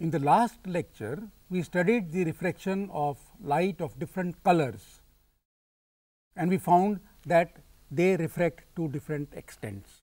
In the last lecture, we studied the refraction of light of different colors and we found that they refract to different extents.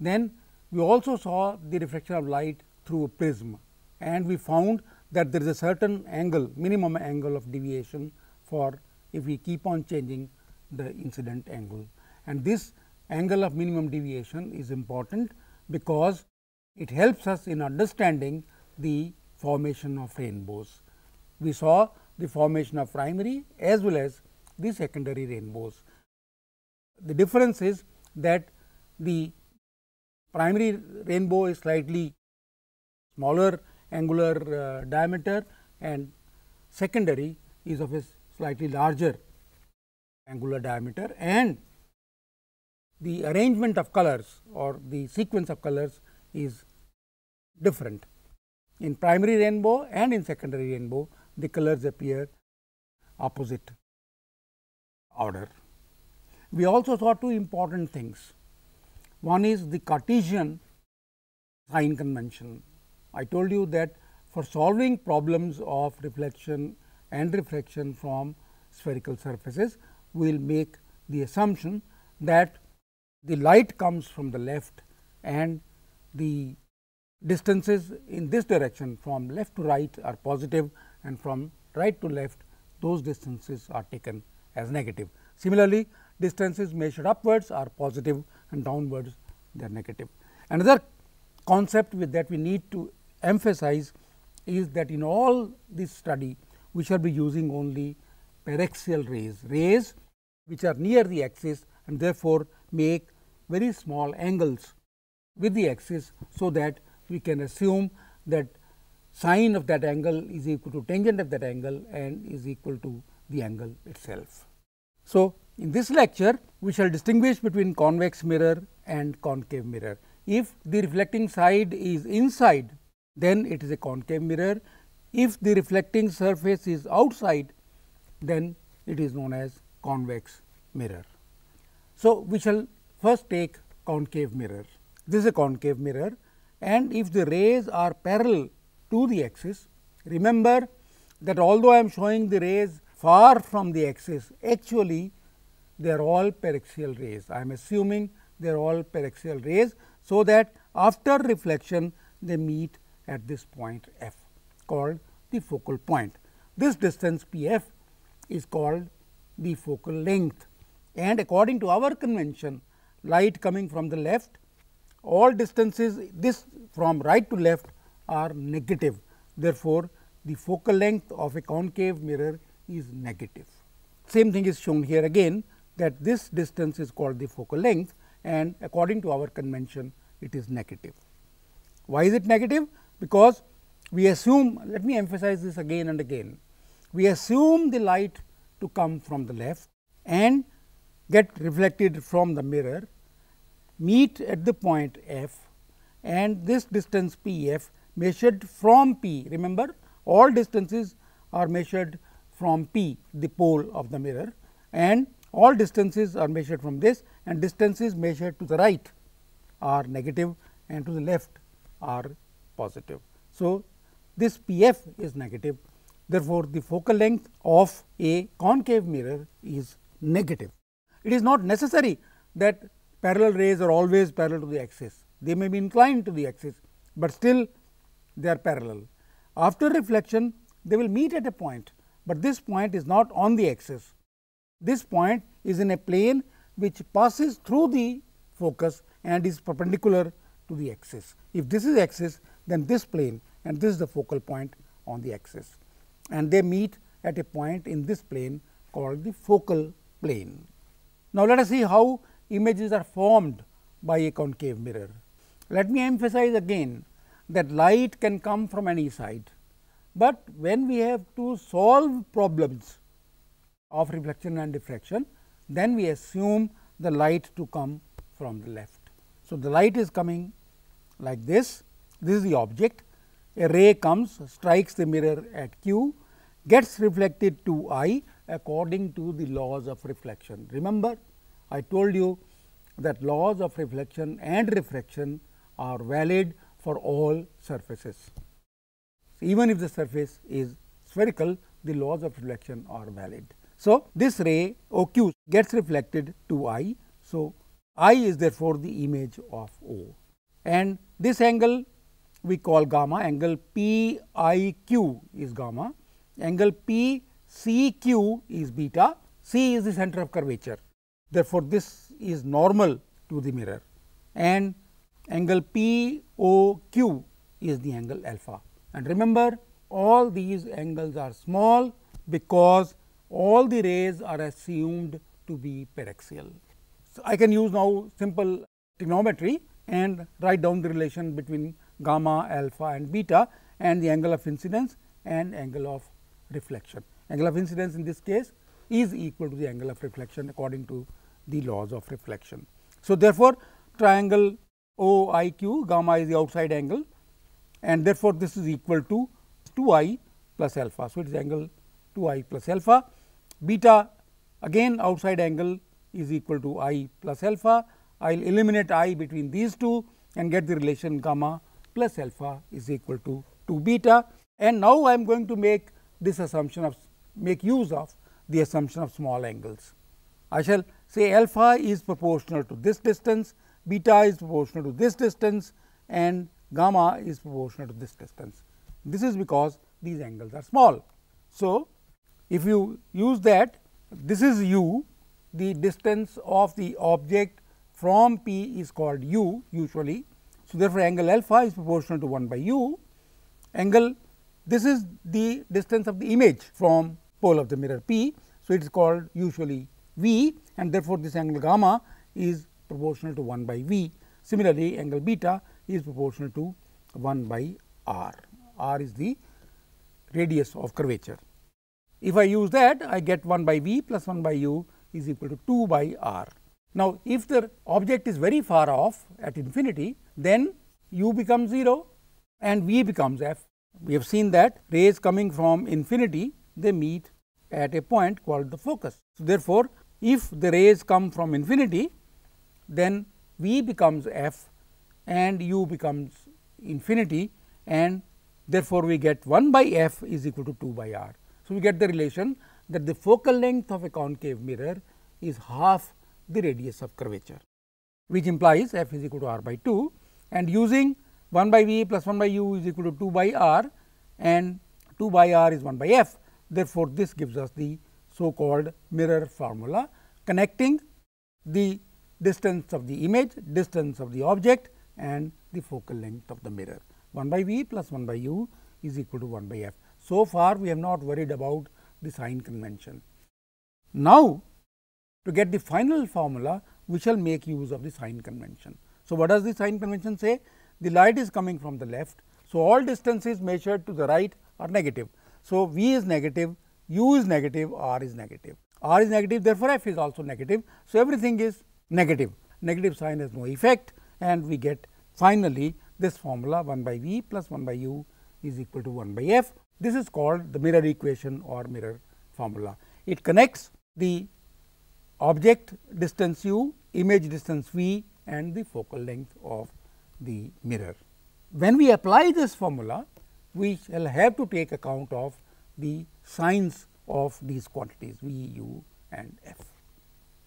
Then we also saw the refraction of light through a prism and we found that there is a certain angle, minimum angle of deviation for if we keep on changing the incident angle. And this angle of minimum deviation is important because it helps us in understanding the formation of rainbows. We saw the formation of primary as well as the secondary rainbows. The difference is that the primary rainbow is slightly smaller angular uh, diameter and secondary is of a slightly larger angular diameter and the arrangement of colors or the sequence of colors is different. In primary rainbow and in secondary rainbow, the colors appear opposite order. We also saw two important things. One is the Cartesian sign convention. I told you that for solving problems of reflection and refraction from spherical surfaces, we will make the assumption that the light comes from the left and the distances in this direction from left to right are positive and from right to left those distances are taken as negative. Similarly, distances measured upwards are positive and downwards they are negative. Another concept with that we need to emphasize is that in all this study we shall be using only paraxial rays, rays which are near the axis and therefore, make very small angles with the axis so that we can assume that sine of that angle is equal to tangent of that angle and is equal to the angle itself. So, in this lecture, we shall distinguish between convex mirror and concave mirror. If the reflecting side is inside, then it is a concave mirror. If the reflecting surface is outside, then it is known as convex mirror. So, we shall first take concave mirror. This is a concave mirror and if the rays are parallel to the axis, remember that although I am showing the rays far from the axis, actually they are all paraxial rays. I am assuming they are all paraxial rays. So, that after reflection they meet at this point f called the focal point. This distance p f is called the focal length and according to our convention light coming from the left all distances this from right to left are negative. Therefore, the focal length of a concave mirror is negative. Same thing is shown here again that this distance is called the focal length and according to our convention it is negative. Why is it negative? Because we assume let me emphasize this again and again. We assume the light to come from the left and get reflected from the mirror meet at the point f and this distance p f measured from p. Remember all distances are measured from p the pole of the mirror and all distances are measured from this and distances measured to the right are negative and to the left are positive. So, this p f is negative therefore, the focal length of a concave mirror is negative. It is not necessary that parallel rays are always parallel to the axis. They may be inclined to the axis, but still they are parallel. After reflection, they will meet at a point, but this point is not on the axis. This point is in a plane which passes through the focus and is perpendicular to the axis. If this is axis, then this plane and this is the focal point on the axis. And they meet at a point in this plane called the focal plane. Now, let us see how images are formed by a concave mirror. Let me emphasize again that light can come from any side, but when we have to solve problems of reflection and diffraction, then we assume the light to come from the left. So, the light is coming like this, this is the object, a ray comes, strikes the mirror at Q, gets reflected to I according to the laws of reflection. Remember, I told you that laws of reflection and refraction are valid for all surfaces. Even if the surface is spherical, the laws of reflection are valid. So, this ray OQ gets reflected to I. So, I is therefore the image of O and this angle we call gamma angle P I Q is gamma, angle P C Q is beta, C is the center of curvature. Therefore, this is normal to the mirror and angle P O Q is the angle alpha. And remember all these angles are small because all the rays are assumed to be paraxial. So, I can use now simple trigonometry and write down the relation between gamma, alpha and beta and the angle of incidence and angle of reflection. Angle of incidence in this case is equal to the angle of reflection according to the laws of reflection. So, therefore, triangle OIQ gamma is the outside angle and therefore, this is equal to 2 i plus alpha. So, it is angle 2 i plus alpha beta again outside angle is equal to i plus alpha. I will eliminate i between these two and get the relation gamma plus alpha is equal to 2 beta. And now, I am going to make this assumption of make use of the assumption of small angles. I shall say alpha is proportional to this distance, beta is proportional to this distance and gamma is proportional to this distance. This is because these angles are small. So, if you use that this is u the distance of the object from p is called u usually. So, therefore, angle alpha is proportional to 1 by u angle this is the distance of the image from pole of the mirror P. So, it is called usually V and therefore, this angle gamma is proportional to 1 by V. Similarly, angle beta is proportional to 1 by r, r is the radius of curvature. If I use that I get 1 by v plus 1 by u is equal to 2 by r. Now, if the object is very far off at infinity then u becomes 0 and v becomes f. We have seen that rays coming from infinity they meet at a point called the focus. So, therefore, if the rays come from infinity, then V becomes f and u becomes infinity and therefore, we get 1 by f is equal to 2 by r. So, we get the relation that the focal length of a concave mirror is half the radius of curvature, which implies f is equal to r by 2 and using 1 by v plus 1 by u is equal to 2 by r and 2 by r is 1 by f. Therefore, this gives us the so called mirror formula connecting the distance of the image, distance of the object and the focal length of the mirror. 1 by v plus 1 by u is equal to 1 by f. So far, we have not worried about the sign convention. Now, to get the final formula, we shall make use of the sign convention. So, what does the sign convention say? The light is coming from the left. So, all distances measured to the right are negative. So, V is negative, U is negative, R is negative. R is negative, therefore, F is also negative. So, everything is negative. Negative sign has no effect and we get finally this formula 1 by V plus 1 by U is equal to 1 by F. This is called the mirror equation or mirror formula. It connects the object distance u, image distance v and the focal length of the mirror. When we apply this formula, we shall have to take account of the signs of these quantities V, U and F.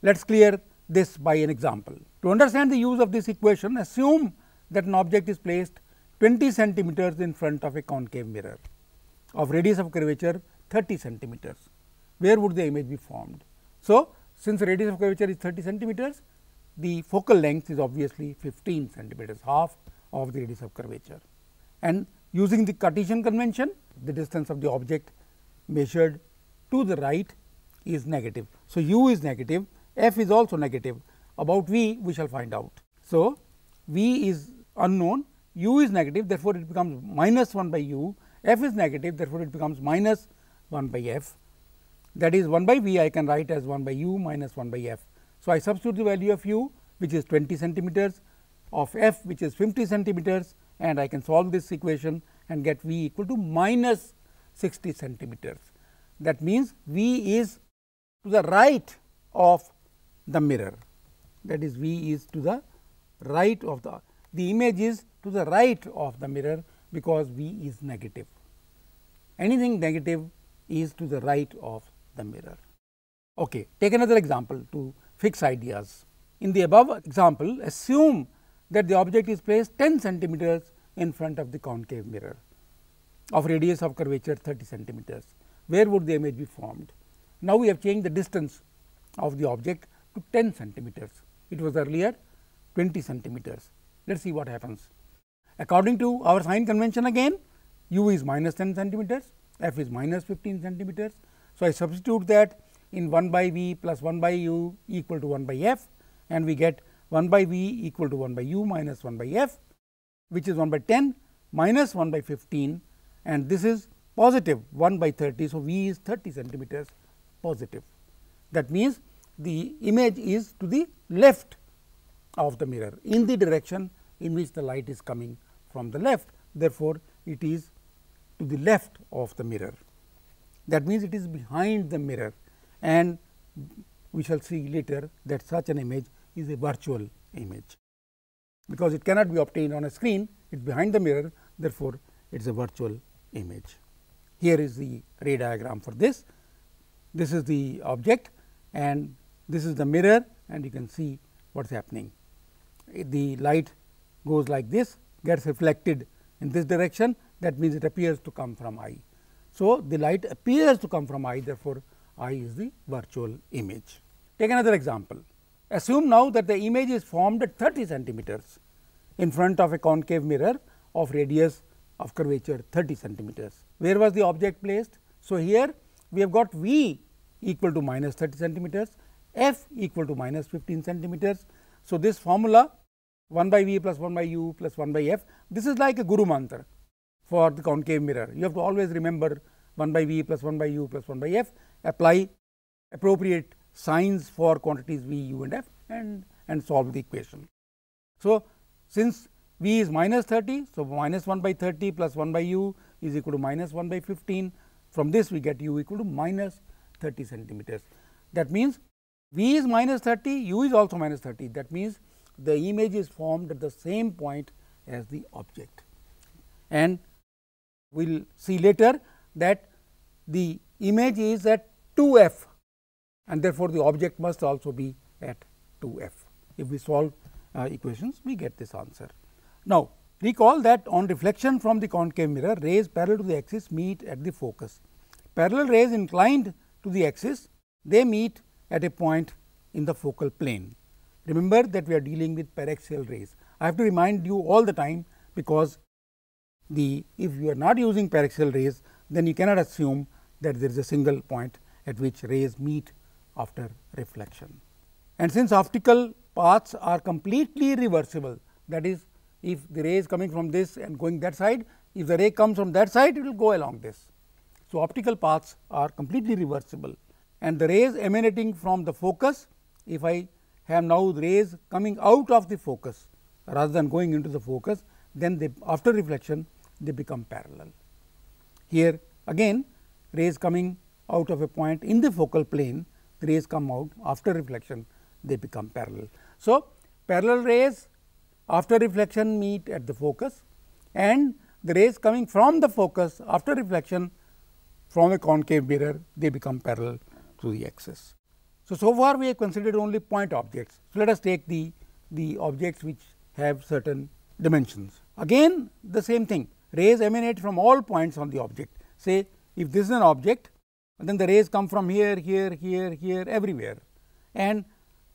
Let us clear this by an example. To understand the use of this equation, assume that an object is placed 20 centimeters in front of a concave mirror of radius of curvature 30 centimeters. Where would the image be formed? So, since radius of curvature is 30 centimeters, the focal length is obviously 15 centimeters, half of the radius of curvature. And Using the Cartesian convention, the distance of the object measured to the right is negative. So, u is negative, f is also negative. About v, we shall find out. So, v is unknown, u is negative, therefore, it becomes minus 1 by u, f is negative, therefore, it becomes minus 1 by f. That is 1 by v, I can write as 1 by u minus 1 by f. So, I substitute the value of u, which is 20 centimeters, of f, which is 50 centimeters, and I can solve this equation and get V equal to minus 60 centimeters. That means, V is to the right of the mirror that is V is to the right of the the image is to the right of the mirror because V is negative. Anything negative is to the right of the mirror. Okay, take another example to fix ideas. In the above example, assume that the object is placed 10 centimeters in front of the concave mirror of radius of curvature 30 centimeters. Where would the image be formed? Now, we have changed the distance of the object to 10 centimeters. It was earlier 20 centimeters. Let us see what happens. According to our sign convention again, u is minus 10 centimeters, f is minus 15 centimeters. So, I substitute that in 1 by v plus 1 by u equal to 1 by f and we get 1 by v equal to 1 by u minus 1 by f which is 1 by 10 minus 1 by 15 and this is positive 1 by 30. So, v is 30 centimeters positive. That means, the image is to the left of the mirror in the direction in which the light is coming from the left. Therefore, it is to the left of the mirror. That means, it is behind the mirror and we shall see later that such an image is a virtual image because it cannot be obtained on a screen it is behind the mirror therefore, it is a virtual image. Here is the ray diagram for this. This is the object and this is the mirror and you can see what is happening. The light goes like this gets reflected in this direction that means it appears to come from I. So, the light appears to come from I. therefore, I is the virtual image. Take another example. Assume now that the image is formed at 30 centimeters in front of a concave mirror of radius of curvature 30 centimeters. Where was the object placed? So, here we have got V equal to minus 30 centimeters, F equal to minus 15 centimeters. So, this formula 1 by V plus 1 by U plus 1 by F, this is like a guru mantra for the concave mirror. You have to always remember 1 by V plus 1 by U plus 1 by F, apply appropriate signs for quantities v, u and f and, and solve the equation. So, since v is minus 30, so minus 1 by 30 plus 1 by u is equal to minus 1 by 15. From this we get u equal to minus 30 centimeters. That means, v is minus 30, u is also minus 30. That means, the image is formed at the same point as the object. And we will see later that the image is at 2 f and therefore, the object must also be at 2f. If we solve uh, equations we get this answer. Now, recall that on reflection from the concave mirror rays parallel to the axis meet at the focus. Parallel rays inclined to the axis they meet at a point in the focal plane. Remember that we are dealing with paraxial rays. I have to remind you all the time because the if you are not using paraxial rays then you cannot assume that there is a single point at which rays meet after reflection. And since optical paths are completely reversible, that is if the ray is coming from this and going that side, if the ray comes from that side, it will go along this. So, optical paths are completely reversible and the rays emanating from the focus, if I have now rays coming out of the focus rather than going into the focus, then they after reflection they become parallel. Here again rays coming out of a point in the focal plane rays come out after reflection they become parallel. So, parallel rays after reflection meet at the focus and the rays coming from the focus after reflection from a concave mirror they become parallel to the axis. So, so far we have considered only point objects. So, let us take the, the objects which have certain dimensions. Again the same thing rays emanate from all points on the object say if this is an object and then the rays come from here, here, here, here, everywhere. And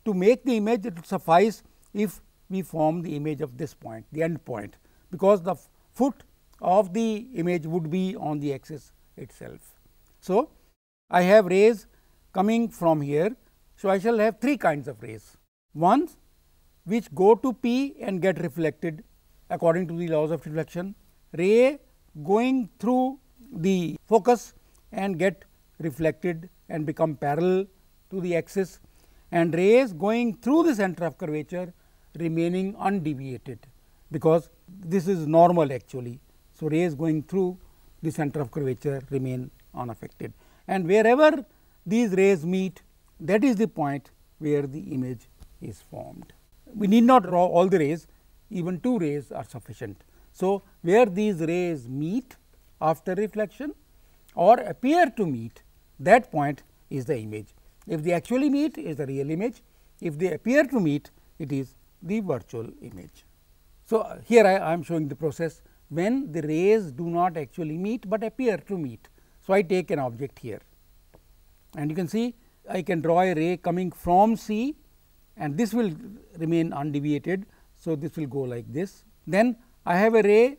to make the image, it will suffice if we form the image of this point, the end point, because the foot of the image would be on the axis itself. So, I have rays coming from here. So, I shall have three kinds of rays. One which go to P and get reflected according to the laws of reflection. Ray going through the focus and get reflected and become parallel to the axis and rays going through the center of curvature remaining undeviated because this is normal actually. So, rays going through the center of curvature remain unaffected and wherever these rays meet that is the point where the image is formed. We need not draw all the rays even two rays are sufficient. So, where these rays meet after reflection or appear to meet that point is the image. If they actually meet is the real image, if they appear to meet it is the virtual image. So, uh, here I, I am showing the process when the rays do not actually meet, but appear to meet. So, I take an object here and you can see I can draw a ray coming from C and this will remain undeviated. So, this will go like this. Then I have a ray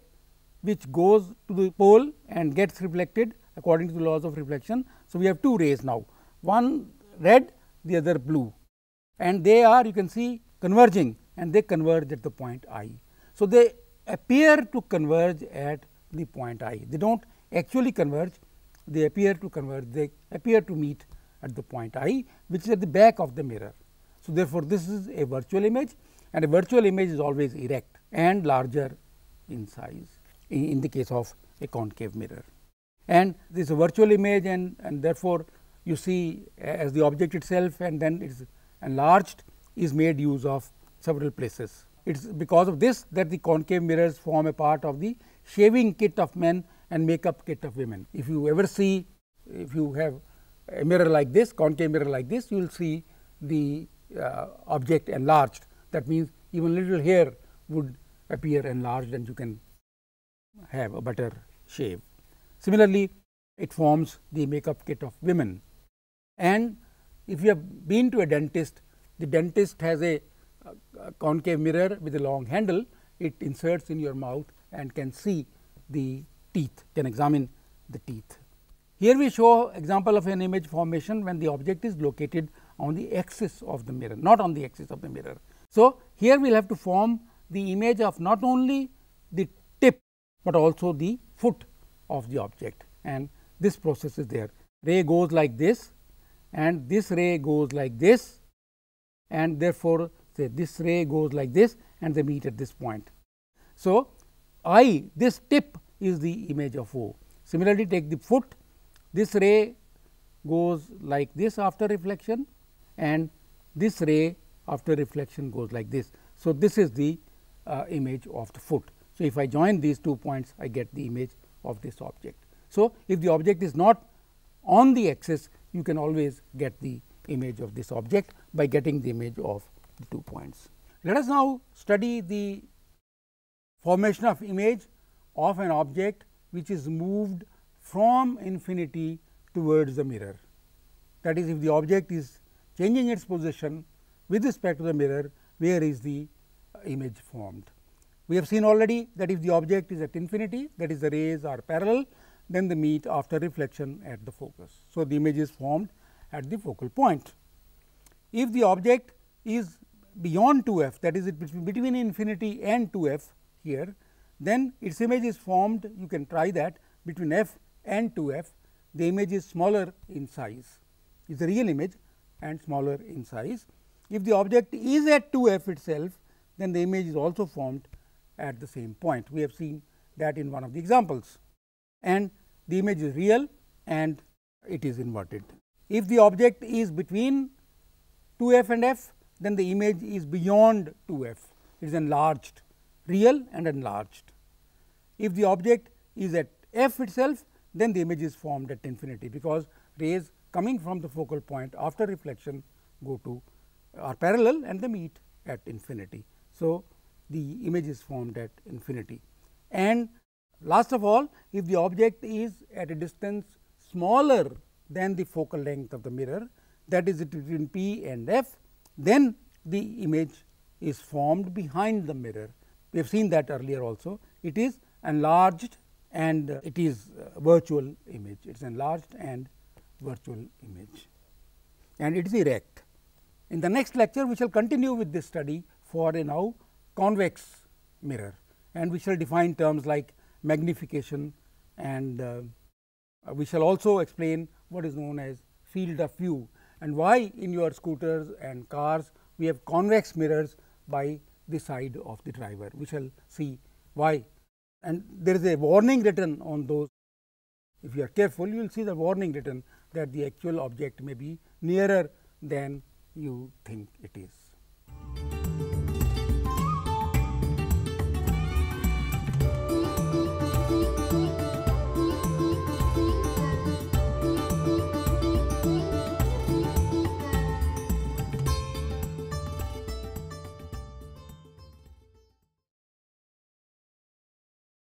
which goes to the pole and gets reflected according to the laws of reflection. So, we have two rays now one red the other blue and they are you can see converging and they converge at the point i. So, they appear to converge at the point i they do not actually converge they appear to converge they appear to meet at the point i which is at the back of the mirror. So, therefore, this is a virtual image and a virtual image is always erect and larger in size in, in the case of a concave mirror and this virtual image and, and therefore, you see as the object itself and then it is enlarged is made use of several places. It is because of this that the concave mirrors form a part of the shaving kit of men and makeup kit of women. If you ever see, if you have a mirror like this, concave mirror like this, you will see the uh, object enlarged. That means, even little hair would appear enlarged and you can have a better shave. Similarly, it forms the makeup kit of women. And if you have been to a dentist, the dentist has a, a concave mirror with a long handle, it inserts in your mouth and can see the teeth, can examine the teeth. Here we show example of an image formation when the object is located on the axis of the mirror, not on the axis of the mirror. So, here we will have to form the image of not only the tip, but also the foot of the object and this process is there. Ray goes like this and this ray goes like this and therefore, say this ray goes like this and they meet at this point. So, I this tip is the image of O. Similarly, take the foot this ray goes like this after reflection and this ray after reflection goes like this. So, this is the uh, image of the foot. So, if I join these two points I get the image of this object. So, if the object is not on the axis you can always get the image of this object by getting the image of the two points. Let us now study the formation of image of an object which is moved from infinity towards the mirror. That is if the object is changing its position with respect to the mirror where is the image formed. We have seen already that if the object is at infinity, that is the rays are parallel, then they meet after reflection at the focus. So, the image is formed at the focal point. If the object is beyond 2f, that is between infinity and 2f here, then its image is formed, you can try that between f and 2f, the image is smaller in size, is the real image and smaller in size. If the object is at 2f itself, then the image is also formed at the same point. We have seen that in one of the examples and the image is real and it is inverted. If the object is between 2f and f, then the image is beyond 2f, it is enlarged, real and enlarged. If the object is at f itself, then the image is formed at infinity, because rays coming from the focal point after reflection go to are parallel and they meet at infinity. So, the image is formed at infinity. And last of all, if the object is at a distance smaller than the focal length of the mirror, that is between P and F, then the image is formed behind the mirror. We have seen that earlier also. It is enlarged and it is virtual image. It is enlarged and virtual image and it is erect. In the next lecture, we shall continue with this study for a now convex mirror and we shall define terms like magnification and uh, we shall also explain what is known as field of view and why in your scooters and cars we have convex mirrors by the side of the driver. We shall see why and there is a warning written on those. If you are careful you will see the warning written that the actual object may be nearer than you think it is.